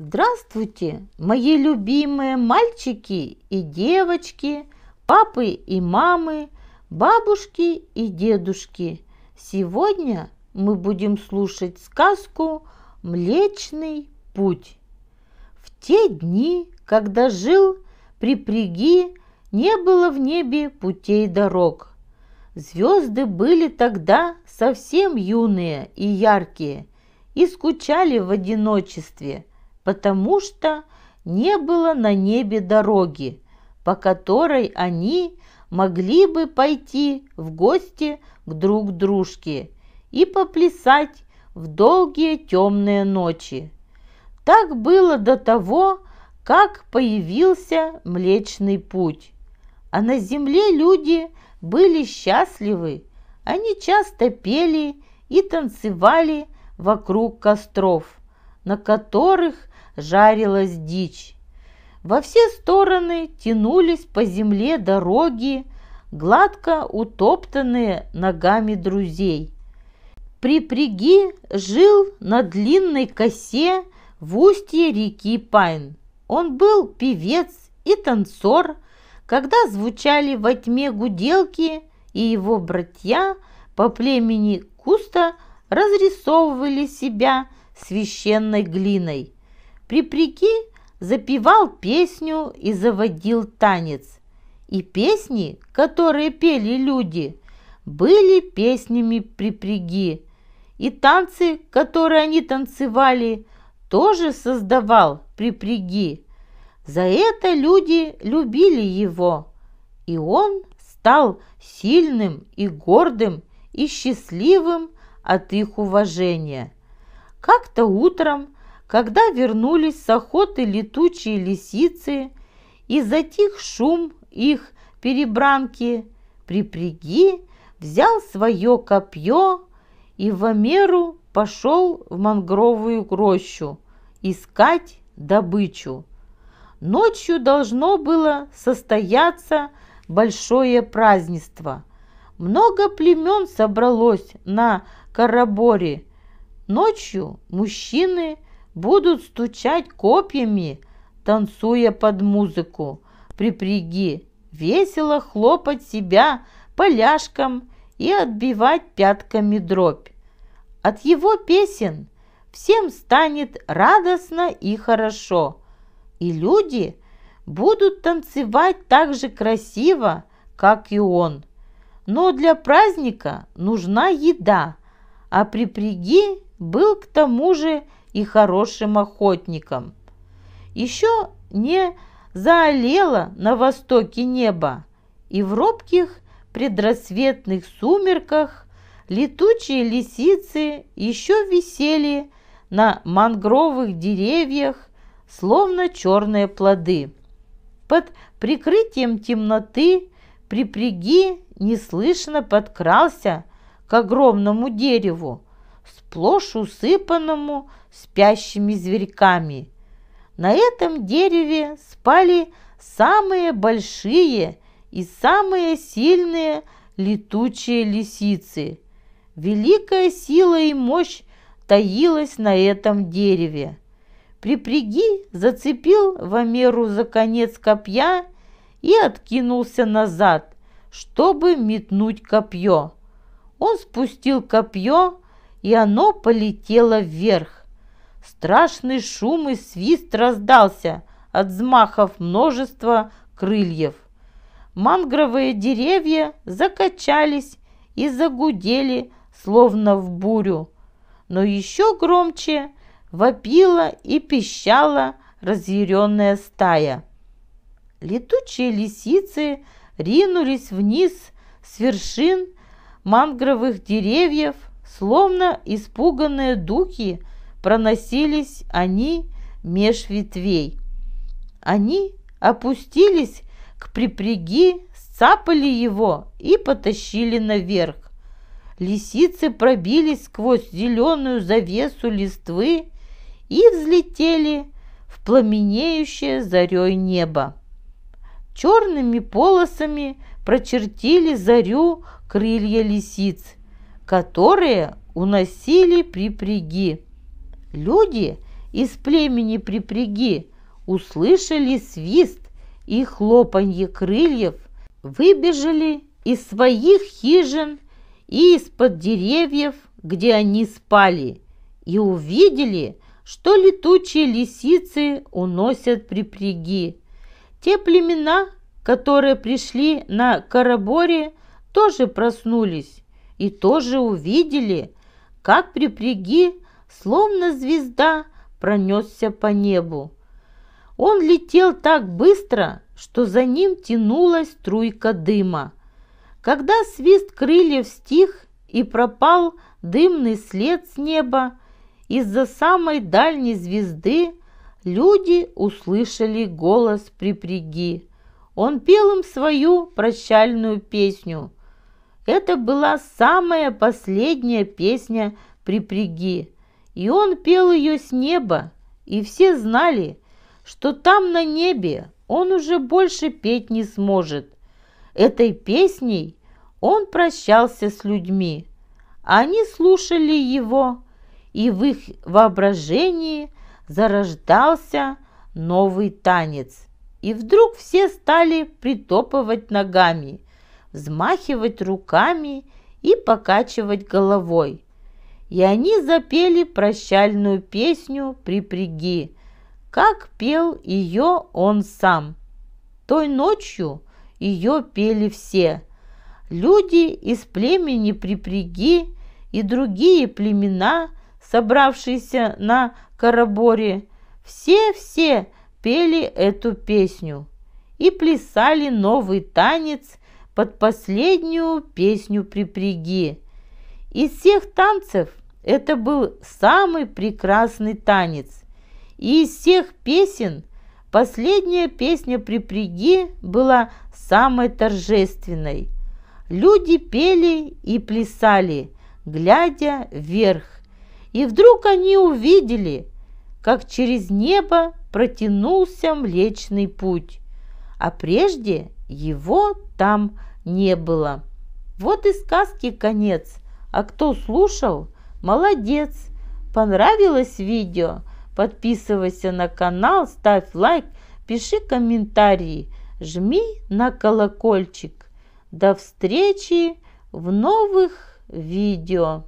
Здравствуйте, мои любимые мальчики и девочки, папы и мамы, бабушки и дедушки. Сегодня мы будем слушать сказку «Млечный путь». В те дни, когда жил Припряги, не было в небе путей дорог. Звезды были тогда совсем юные и яркие и скучали в одиночестве – потому что не было на небе дороги, по которой они могли бы пойти в гости к друг дружке и поплясать в долгие темные ночи. Так было до того, как появился Млечный Путь. А на земле люди были счастливы. Они часто пели и танцевали вокруг костров на которых жарилась дичь. Во все стороны тянулись по земле дороги, гладко утоптанные ногами друзей. Припряги жил на длинной косе в устье реки Пайн. Он был певец и танцор, когда звучали во тьме гуделки, и его братья по племени Куста разрисовывали себя – священной глиной. Припреки запевал песню и заводил танец. И песни, которые пели люди, были песнями припряги. И танцы, которые они танцевали, тоже создавал припряги. За это люди любили его, и он стал сильным и гордым и счастливым от их уважения. Как-то утром, когда вернулись с охоты летучие лисицы, и затих шум их перебранки, припряги взял свое копье и в меру пошел в мангровую рощу искать добычу. Ночью должно было состояться большое празднество. Много племен собралось на Караборе – Ночью мужчины будут стучать копьями, танцуя под музыку. Припряги весело хлопать себя поляшком и отбивать пятками дробь. От его песен всем станет радостно и хорошо, и люди будут танцевать так же красиво, как и он. Но для праздника нужна еда, а Припряги был к тому же и хорошим охотником. Еще не заолело на востоке небо, и в робких предрассветных сумерках летучие лисицы еще висели на мангровых деревьях, словно черные плоды. Под прикрытием темноты Припряги неслышно подкрался к огромному дереву, сплошь усыпанному спящими зверьками. На этом дереве спали самые большие и самые сильные летучие лисицы. Великая сила и мощь таилась на этом дереве. Припряги зацепил Вамеру за конец копья и откинулся назад, чтобы метнуть копье. Он спустил копье, и оно полетело вверх. Страшный шум и свист раздался от взмахов множества крыльев. Мангровые деревья закачались и загудели, словно в бурю. Но еще громче вопила и пищала разъяренная стая. Летучие лисицы ринулись вниз с вершин мангровых деревьев, словно испуганные духи, проносились они меж ветвей. Они опустились к припряги, сцапали его и потащили наверх. Лисицы пробились сквозь зеленую завесу листвы и взлетели в пламенеющее зарей небо черными полосами прочертили зарю крылья лисиц, которые уносили припряги. Люди из племени припряги услышали свист и хлопанье крыльев, выбежали из своих хижин и из-под деревьев, где они спали, и увидели, что летучие лисицы уносят припряги. Те племена, которые пришли на Караборе, тоже проснулись и тоже увидели, как при припряги, словно звезда, пронесся по небу. Он летел так быстро, что за ним тянулась струйка дыма. Когда свист крыльев стих и пропал дымный след с неба, из-за самой дальней звезды люди услышали голос припряги. Он пел им свою прощальную песню. Это была самая последняя песня припряги, и он пел ее с неба, и все знали, что там на небе он уже больше петь не сможет. Этой песней он прощался с людьми. Они слушали его, и в их воображении – зарождался новый танец. И вдруг все стали притопывать ногами, взмахивать руками и покачивать головой. И они запели прощальную песню «Припряги», как пел ее он сам. Той ночью ее пели все. Люди из племени Припряги и другие племена собравшиеся на Караборе, все-все пели эту песню и плясали новый танец под последнюю песню «Припряги». Из всех танцев это был самый прекрасный танец. И из всех песен последняя песня «Припряги» была самой торжественной. Люди пели и плясали, глядя вверх и вдруг они увидели, как через небо протянулся Млечный Путь, а прежде его там не было. Вот и сказки конец, а кто слушал, молодец. Понравилось видео? Подписывайся на канал, ставь лайк, пиши комментарии, жми на колокольчик. До встречи в новых видео.